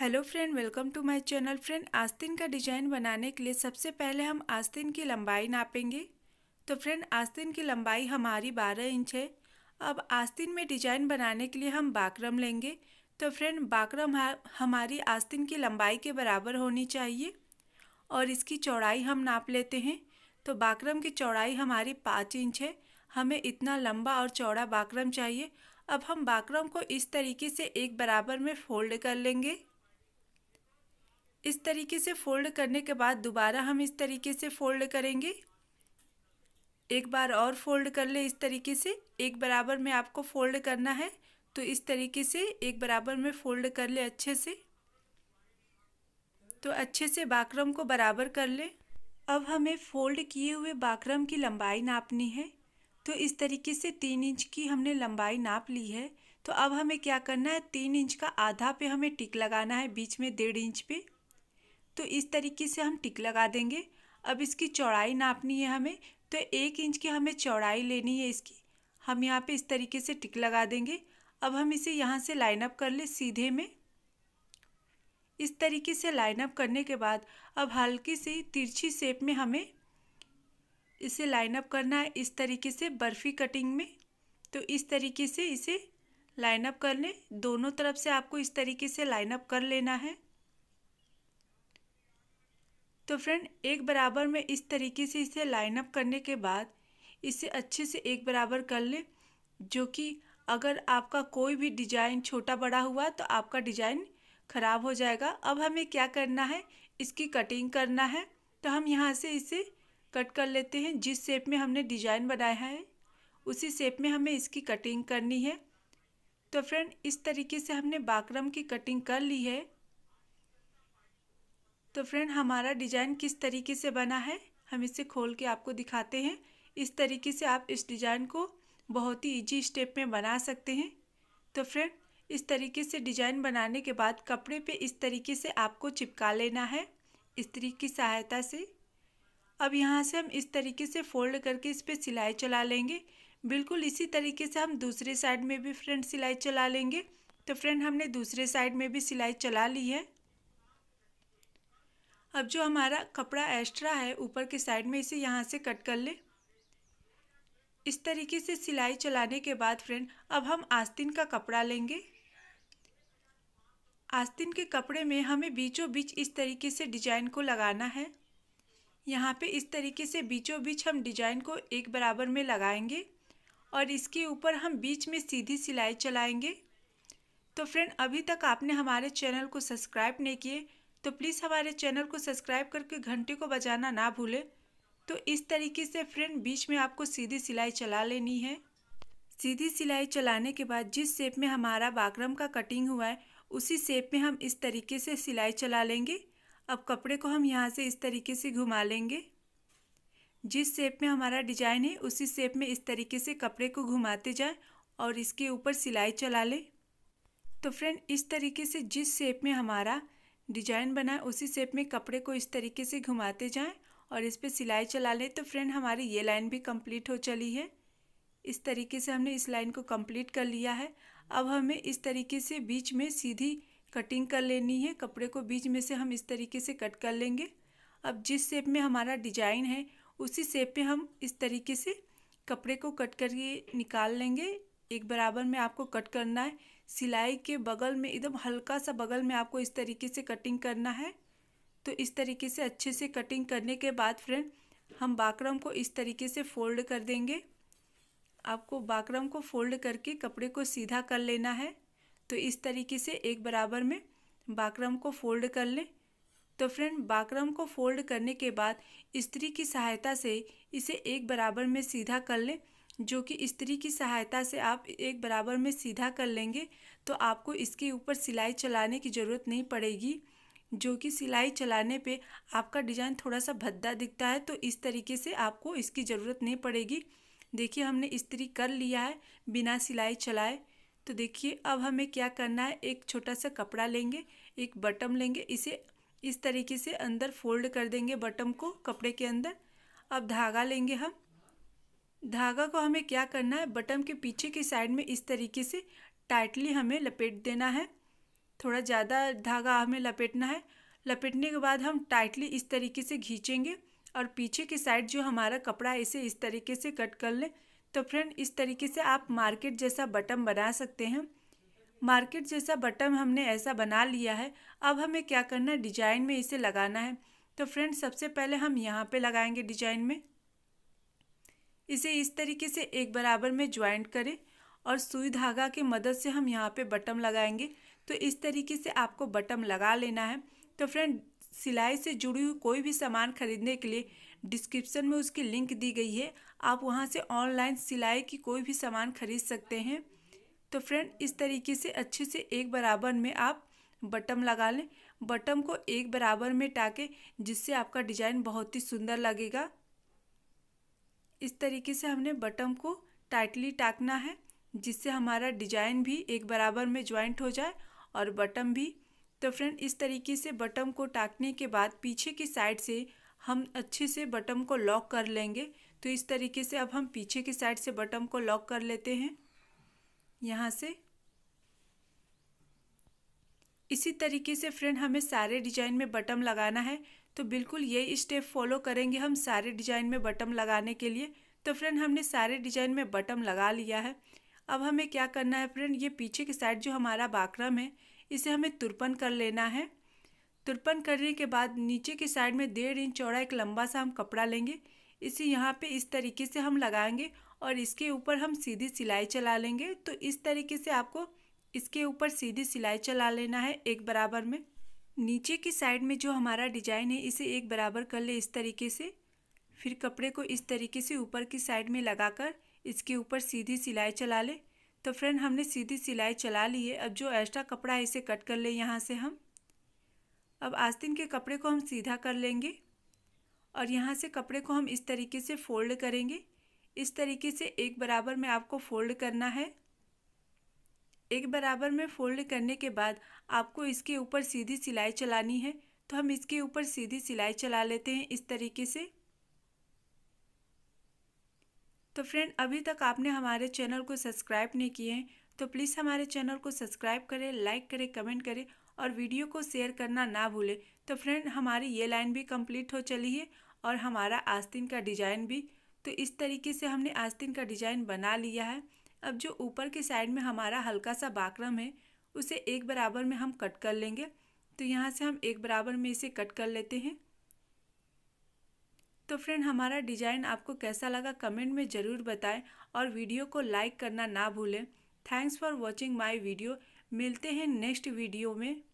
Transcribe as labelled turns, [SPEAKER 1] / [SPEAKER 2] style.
[SPEAKER 1] hello friend welcome to my channel friend आस्तीन का design बनाने के लिए सबसे पहले हम आस्तीन की लंबाई नापेंगे तो फ्रेंड आस्तीन की लंबाई हमारी 12 इंच है अब आस्तीन में डिजाइन बनाने के लिए हम बाकरम लेंगे तो फ्रेंड बाकरम हमारी आस्तीन की लंबाई के बराबर होनी चाहिए और इसकी चौड़ाई हम नाप लेते हैं तो बाकरम की चौड़ाई हमारी पाँच इंच है हमें इतना लंबा और चौड़ा बाकरम चाहिए अब हम बाकरम को इस तरीके से एक बराबर में फोल्ड कर लेंगे इस तरीके से फोल्ड करने के बाद दोबारा हम इस तरीके से फोल्ड करेंगे एक बार और फोल्ड कर ले इस तरीके से एक बराबर में आपको फोल्ड करना है तो इस तरीके से एक बराबर में फोल्ड कर ले अच्छे से तो अच्छे से बाकरम को बराबर कर ले अब हमें फोल्ड किए हुए बाकरम की लंबाई नापनी है तो इस तरीके से तीन इंच की हमने लंबाई नाप ली है तो अब हमें क्या करना है तीन इंच का आधा पे हमें टिक लगाना है बीच में डेढ़ इंच पे तो इस तरीके से हम टिक लगा देंगे अब इसकी चौड़ाई नापनी है हमें तो एक इंच की हमें चौड़ाई लेनी है इसकी हम यहाँ पे इस तरीके से टिक लगा देंगे अब हम इसे यहाँ से लाइनअप कर ले सीधे में इस तरीके से लाइनअप करने के बाद अब हल्की सी तिरछी शेप में हमें इसे लाइनअप करना है इस तरीके से बर्फ़ी कटिंग में तो इस तरीके से इसे लाइनअप कर लें दोनों तरफ से आपको इस तरीके से लाइनअप कर लेना है तो फ्रेंड एक बराबर में इस तरीके से इसे लाइन अप करने के बाद इसे अच्छे से एक बराबर कर लें जो कि अगर आपका कोई भी डिजाइन छोटा बड़ा हुआ तो आपका डिजाइन ख़राब हो जाएगा अब हमें क्या करना है इसकी कटिंग करना है तो हम यहाँ से इसे कट कर लेते हैं जिस शेप में हमने डिजाइन बनाया है उसी शेप में हमें इसकी कटिंग करनी है तो फ्रेंड इस तरीके से हमने बाकरम की कटिंग कर ली है तो फ्रेंड हमारा डिज़ाइन किस तरीके से बना है हम इसे खोल के आपको दिखाते हैं इस तरीके से आप इस डिज़ाइन को बहुत ही इजी स्टेप में बना सकते हैं तो फ्रेंड इस तरीके से डिज़ाइन बनाने के बाद कपड़े पे इस तरीके से आपको चिपका लेना है इस तरीके की सहायता से अब यहाँ से हम इस तरीके से फोल्ड करके इस पर सिलाई चला लेंगे बिल्कुल इसी तरीके से हम दूसरे साइड में भी फ्रेंड सिलाई चला लेंगे तो फ्रेंड हमने दूसरे साइड में भी सिलाई चला ली है अब जो हमारा कपड़ा एक्स्ट्रा है ऊपर के साइड में इसे यहाँ से कट कर लें इस तरीके से सिलाई चलाने के बाद फ्रेंड अब हम आस्तीन का कपड़ा लेंगे आस्तीन के कपड़े में हमें बीचों बीच इस तरीके से डिजाइन को लगाना है यहाँ पे इस तरीके से बीचों बीच हम डिजाइन को एक बराबर में लगाएंगे और इसके ऊपर हम बीच में सीधी सिलाई चलाएंगे तो फ्रेंड अभी तक आपने हमारे चैनल को सब्सक्राइब नहीं किए तो प्लीज़ हमारे चैनल को सब्सक्राइब करके घंटे को बजाना ना भूलें तो इस तरीके से फ्रेंड बीच में आपको सीधी सिलाई चला लेनी है सीधी सिलाई चलाने के बाद जिस शेप में हमारा बागरम का कटिंग हुआ है उसी शेप में हम इस तरीके से सिलाई चला लेंगे अब कपड़े को हम यहाँ से इस तरीके से घुमा लेंगे जिस शेप में हमारा डिजाइन है उसी शेप में इस तरीके से कपड़े को घुमाते जाएं और इसके ऊपर सिलाई चला लें तो फ्रेंड इस तरीके से जिस शेप में हमारा डिजाइन बनाए उसी शेप में कपड़े को इस तरीके से घुमाते जाएं और इस पर सिलाई चला लें तो फ्रेंड हमारी ये लाइन भी कंप्लीट हो चली है इस तरीके से हमने इस लाइन को कंप्लीट कर लिया है अब हमें इस तरीके से बीच में सीधी कटिंग कर लेनी है कपड़े को बीच में से हम इस तरीके से कट कर लेंगे अब जिस शेप में हमारा डिजाइन है उसी शेप पर हम इस तरीके से कपड़े को कट करके निकाल लेंगे एक बराबर में आपको कट करना है सिलाई के बगल में एकदम हल्का सा बगल में आपको इस तरीके से कटिंग करना है तो इस तरीके से अच्छे से कटिंग करने के बाद फ्रेंड हम बाकरम को इस तरीके से फोल्ड कर देंगे आपको बाकरम को फोल्ड करके कपड़े को सीधा कर लेना है तो इस तरीके से एक बराबर में बाकरम को फोल्ड कर लें तो फ्रेंड बाकरम को फोल्ड करने के बाद स्त्री की सहायता से इसे एक बराबर में सीधा कर लें जो कि स्त्री की सहायता से आप एक बराबर में सीधा कर लेंगे तो आपको इसके ऊपर सिलाई चलाने की ज़रूरत नहीं पड़ेगी जो कि सिलाई चलाने पे आपका डिज़ाइन थोड़ा सा भद्दा दिखता है तो इस तरीके से आपको इसकी ज़रूरत नहीं पड़ेगी देखिए हमने इस्त्री कर लिया है बिना सिलाई चलाए तो देखिए अब हमें क्या करना है एक छोटा सा कपड़ा लेंगे एक बटम लेंगे इसे इस तरीके से अंदर फोल्ड कर देंगे बटम को कपड़े के अंदर अब धागा लेंगे हम धागा को हमें क्या करना है बटन के पीछे की साइड में इस तरीके से टाइटली हमें लपेट देना है थोड़ा ज़्यादा धागा हमें लपेटना है लपेटने के बाद हम टाइटली इस तरीके से खींचेंगे और पीछे की साइड जो हमारा कपड़ा है इसे इस तरीके से कट कर लें तो फ्रेंड इस तरीके से आप मार्केट जैसा बटन बना सकते हैं मार्केट जैसा बटन हमने ऐसा बना लिया है अब हमें क्या करना है डिजाइन में इसे लगाना है तो फ्रेंड सबसे पहले हम यहाँ पे लगाएंगे डिजाइन में इसे इस तरीके से एक बराबर में ज्वाइंट करें और सुई धागा की मदद से हम यहाँ पे बटम लगाएंगे तो इस तरीके से आपको बटम लगा लेना है तो फ्रेंड सिलाई से जुड़ी हुई कोई भी सामान खरीदने के लिए डिस्क्रिप्शन में उसकी लिंक दी गई है आप वहाँ से ऑनलाइन सिलाई की कोई भी सामान खरीद सकते हैं तो फ्रेंड इस तरीके से अच्छे से एक बराबर में आप बटम लगा लें बटम को एक बराबर में टाके जिससे आपका डिज़ाइन बहुत ही सुंदर लगेगा इस तरीके से हमने बटन को टाइटली टाकना है जिससे हमारा डिजाइन भी एक बराबर में ज्वाइंट हो जाए और बटम भी तो फ्रेंड इस तरीके से बटन को टाकने के बाद पीछे की साइड से हम अच्छे से बटन को लॉक कर लेंगे तो इस तरीके से अब हम पीछे की साइड से बटन को लॉक कर लेते हैं यहाँ से इसी तरीके से फ्रेंड हमें सारे डिजाइन में बटम लगाना है तो बिल्कुल यही स्टेप फॉलो करेंगे हम सारे डिजाइन में बटम लगाने के लिए तो फ्रेंड हमने सारे डिजाइन में बटम लगा लिया है अब हमें क्या करना है फ्रेंड ये पीछे की साइड जो हमारा बाकरम है इसे हमें तुरपन कर लेना है तुरपन करने के बाद नीचे की साइड में डेढ़ इंच चौड़ा एक लंबा सा हम कपड़ा लेंगे इसे यहाँ पे इस तरीके से हम लगाएंगे और इसके ऊपर हम सीधी सिलाई चला लेंगे तो इस तरीके से आपको इसके ऊपर सीधी सिलाई चला लेना है एक बराबर में नीचे की साइड में जो हमारा डिजाइन है इसे एक बराबर कर ले इस तरीके से फिर कपड़े को इस तरीके से ऊपर की साइड में लगाकर इसके ऊपर सीधी सिलाई चला ले तो फ्रेंड हमने सीधी सिलाई चला ली है अब जो एक्स्ट्रा कपड़ा है इसे कट कर ले यहाँ से हम अब आस्तीन के कपड़े को हम सीधा कर लेंगे और यहाँ से कपड़े को हम इस तरीके से फोल्ड करेंगे इस तरीके से एक बराबर में आपको फोल्ड करना है एक बराबर में फोल्ड करने के बाद आपको इसके ऊपर सीधी सिलाई चलानी है तो हम इसके ऊपर सीधी सिलाई चला लेते हैं इस तरीके से तो फ्रेंड अभी तक आपने हमारे चैनल को सब्सक्राइब नहीं किए हैं तो प्लीज़ हमारे चैनल को सब्सक्राइब करें लाइक करें कमेंट करें और वीडियो को शेयर करना ना भूलें तो फ्रेंड हमारी ये लाइन भी कंप्लीट हो चली है और हमारा आस्तीन का डिज़ाइन भी तो इस तरीके से हमने आस्तीन का डिज़ाइन बना लिया है अब जो ऊपर के साइड में हमारा हल्का सा बाकरम है उसे एक बराबर में हम कट कर लेंगे तो यहाँ से हम एक बराबर में इसे कट कर लेते हैं तो फ्रेंड हमारा डिज़ाइन आपको कैसा लगा कमेंट में ज़रूर बताएं और वीडियो को लाइक करना ना भूलें thanks for watching my video मिलते हैं नेक्स्ट वीडियो में